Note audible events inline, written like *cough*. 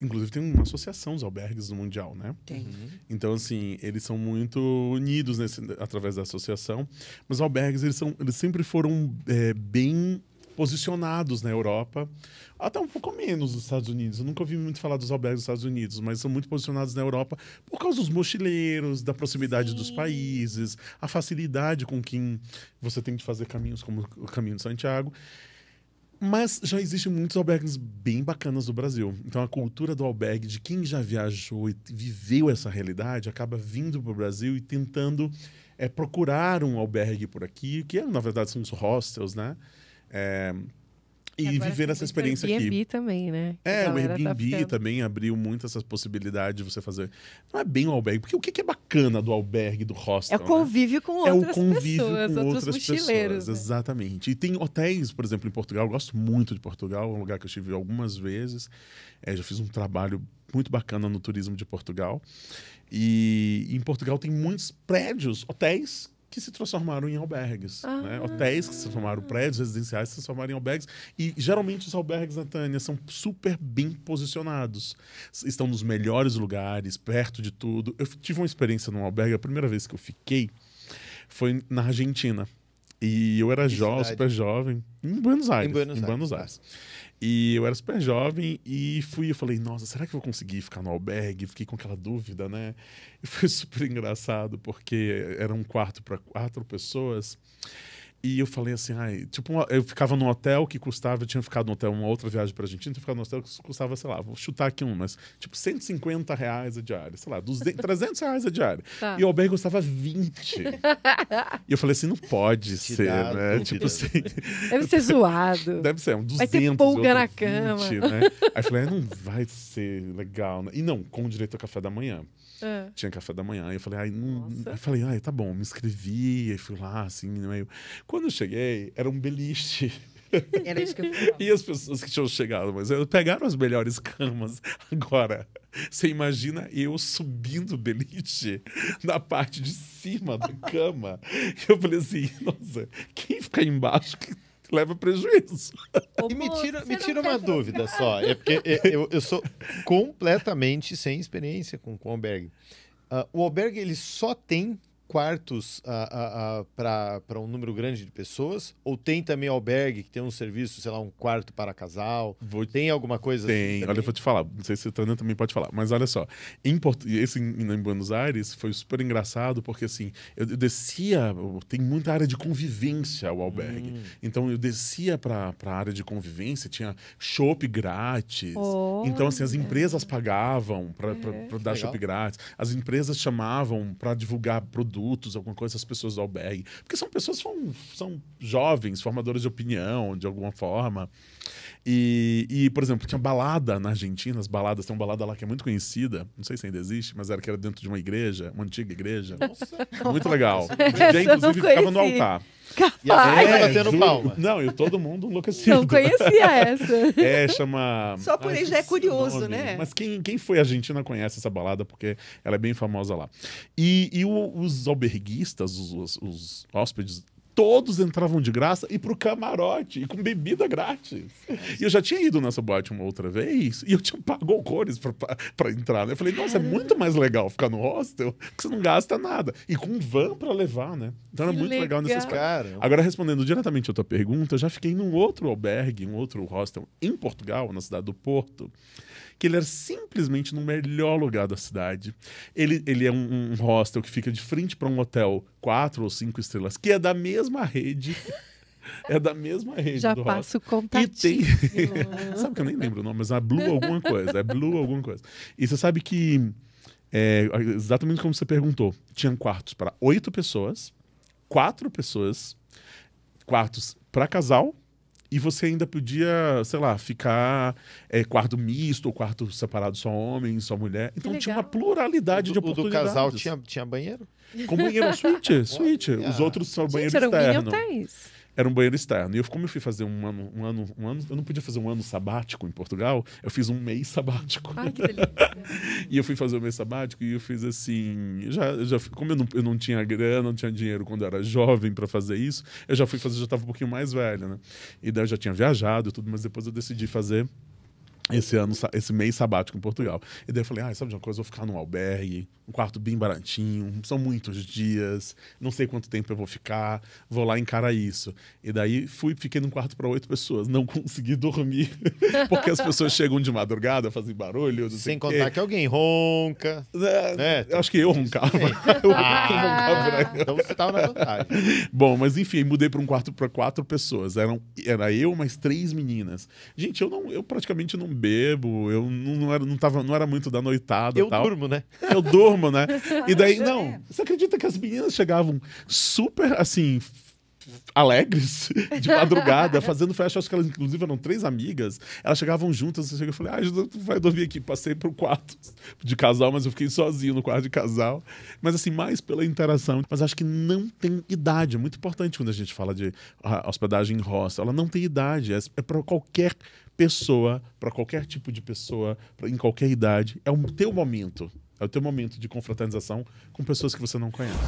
Inclusive tem uma associação dos albergues no mundial, né? Tem. Uhum. Então assim, eles são muito unidos nesse, através da associação, mas os albergues eles são, eles sempre foram é, bem posicionados na Europa, até um pouco menos nos Estados Unidos. Eu nunca ouvi muito falar dos albergues dos Estados Unidos, mas são muito posicionados na Europa por causa dos mochileiros, da proximidade Sim. dos países, a facilidade com quem você tem de fazer caminhos como o Caminho de Santiago. Mas já existem muitos albergues bem bacanas do Brasil. Então a cultura do albergue, de quem já viajou e viveu essa realidade, acaba vindo para o Brasil e tentando é, procurar um albergue por aqui, que é, na verdade são os hostels, né? É, e Agora viver essa experiência aqui. Airbnb também, né? É, o tá Airbnb tá ficando... também abriu muito essas possibilidades de você fazer. Não é bem o albergue, porque o que é bacana do albergue, do hostel? É o né? convívio né? com outras pessoas. É o convívio pessoas, com outras pessoas, né? exatamente. E tem hotéis, por exemplo, em Portugal. Eu gosto muito de Portugal, é um lugar que eu estive algumas vezes. É, já fiz um trabalho muito bacana no turismo de Portugal. E em Portugal tem muitos prédios, hotéis que se transformaram em albergues. Ah. Né? Hotéis que se transformaram, prédios residenciais se transformaram em albergues. E geralmente os albergues, Tânia são super bem posicionados. Estão nos melhores lugares, perto de tudo. Eu tive uma experiência num albergue, a primeira vez que eu fiquei foi na Argentina. E eu era jovem, super jovem, em Buenos Aires. Em Buenos, em Aires. Aires. E eu era super jovem e fui. Eu falei, nossa, será que eu vou conseguir ficar no albergue? Fiquei com aquela dúvida, né? E foi *laughs* super engraçado, porque era um quarto para quatro pessoas. E eu falei assim, ai, tipo, eu ficava num hotel que custava, eu tinha ficado no hotel, uma outra viagem pra Argentina, tinha ficado num hotel que custava, sei lá, vou chutar aqui um, mas tipo 150 reais a diária, sei lá, 200, 300 *laughs* reais a diária. Tá. E o albergue custava 20. e eu falei assim, não pode Te ser, dá, né? Tipo assim. Deve ser zoado. *laughs* Deve ser, um 200. Vai ter polga na 20, cama. Né? Aí eu falei, é, não vai ser legal. Né? E não, com direito ao café da manhã. É. Tinha café da manhã. Aí eu falei, ai, não. Nossa. falei, ai, tá bom, me inscrevi. Aí fui lá, assim, meio quando eu cheguei, era um beliche. *laughs* Era isso que eu *laughs* E as pessoas que tinham chegado, mas pegaram as melhores camas. Agora, você imagina eu subindo o beliche na parte de cima da cama. e eu falei assim, nossa, quem fica embaixo que leva prejuízo. Ô, e me tira, me tira uma dúvida ficar. só. É porque eu, eu sou completamente sem experiência com, com o albergue. Uh, o albergue, ele só tem quartos para um número grande de pessoas? Ou tem também albergue que tem um serviço, sei lá, um quarto para casal? Vou... Tem alguma coisa tem. assim? Tem, olha, eu vou te falar. Não sei se o Tânia também pode falar, mas olha só. Em Esse em Buenos Aires foi super engraçado, porque assim, eu descia, tem muita área de convivência o albergue. Hum. Então eu descia para a área de convivência, tinha shopping grátis. Oh, então, assim, as empresas pagavam para é. Uhum. dar shopping grátis, as empresas chamavam para divulgar produtos adultos, alguma coisa, as pessoas do albergue. Porque são pessoas são, são jovens, formadores de opinião, de alguma forma. E, e, por exemplo, tinha balada na Argentina, as baladas, tem uma balada lá que é muito conhecida, não sei se ainda existe, mas era que era dentro de uma igreja, uma antiga igreja. Nossa. Muito legal. O DJ, inclusive, ficava no altar. Capaz. E a tá é, batendo juro, palma. Não, e todo mundo enlouquecido. Não conhecia *laughs* essa. é, chama... Só por isso é curioso, nome. né? Mas quem, quem foi à Argentina conhece essa balada, porque ela é bem famosa lá. E, e o, os alberguistas, os, os, os hóspedes todos entravam de graça e pro camarote, e com bebida grátis. E eu já tinha ido nessa boate uma outra vez, e eu tinha pago cores pra, entrar, né? Eu falei, nossa, é muito mais legal ficar no hostel, porque você não gasta nada. E com van pra levar, né? Então era que muito legal, legal nesse aspecto. Agora, respondendo diretamente a tua pergunta, eu já fiquei num outro albergue, um outro hostel em Portugal, na cidade do Porto, que ele era simplesmente no melhor lugar da cidade. Ele, ele é um, um hostel que fica de frente para um hotel quatro ou cinco estrelas, que é da mesma rede. *laughs* É da mesma rede Já do passo contato. E tem. *laughs* sabe que eu nem lembro o nome, mas é Blue alguma coisa. É Blue alguma coisa. E você sabe que. É, exatamente como você perguntou. Tinham quartos para oito pessoas, quatro pessoas, quartos para casal e você ainda podia, sei lá, ficar é, quarto misto, ou quarto separado só homem, só mulher. Então tinha uma pluralidade o, de oportunidades. O do casal tinha, tinha banheiro? Com banheiro, suíte, *laughs* suíte. Os outros são banheiro Gente, externo. Era um era um banheiro externo. E eu, como eu fui fazer um ano, um ano, um ano, eu não podia fazer um ano sabático em Portugal, eu fiz um mês sabático. Ai, que delícia. *laughs* e eu fui fazer o um mês sabático e eu fiz assim, já, já como eu não, eu não tinha grana, não tinha dinheiro quando eu era jovem para fazer isso, eu já fui fazer, já estava um pouquinho mais velha, né? E daí eu já tinha viajado e tudo, mas depois eu decidi fazer esse ano, esse mês sabático em Portugal. E daí eu falei, ah, sabe de uma coisa, eu vou ficar num albergue, um quarto bem baratinho, são muitos dias, não sei quanto tempo eu vou ficar, vou lá encarar isso. E daí fui, fiquei num quarto para oito pessoas, não *laughs* consegui dormir, porque as pessoas chegam de madrugada, fazem barulho, Sem contar quê. que alguém ronca. É, né? Eu acho que eu roncava. *laughs* eu ah, roncava então você tava na vantagem. Bom, mas enfim, mudei para um quarto para quatro pessoas, Eram, era eu mais três meninas. Gente, eu não, eu praticamente não bebo, eu não era, não tava, não era muito da noitada. Eu tal. durmo, né? Eu durmo, né? *laughs* e daí, não, você acredita que as meninas chegavam super, assim, alegres *laughs* de madrugada, fazendo festa. Acho que elas, inclusive, eram três amigas. Elas chegavam juntas. Assim, eu falei, ah, tu vai dormir aqui. Passei pro quarto de casal, mas eu fiquei sozinho no quarto de casal. Mas, assim, mais pela interação. Mas acho que não tem idade. É muito importante quando a gente fala de ah, hospedagem em roça. Ela não tem idade. É, é para qualquer pessoa, para qualquer tipo de pessoa, pra, em qualquer idade. É o teu momento. É o teu momento de confraternização com pessoas que você não conhece.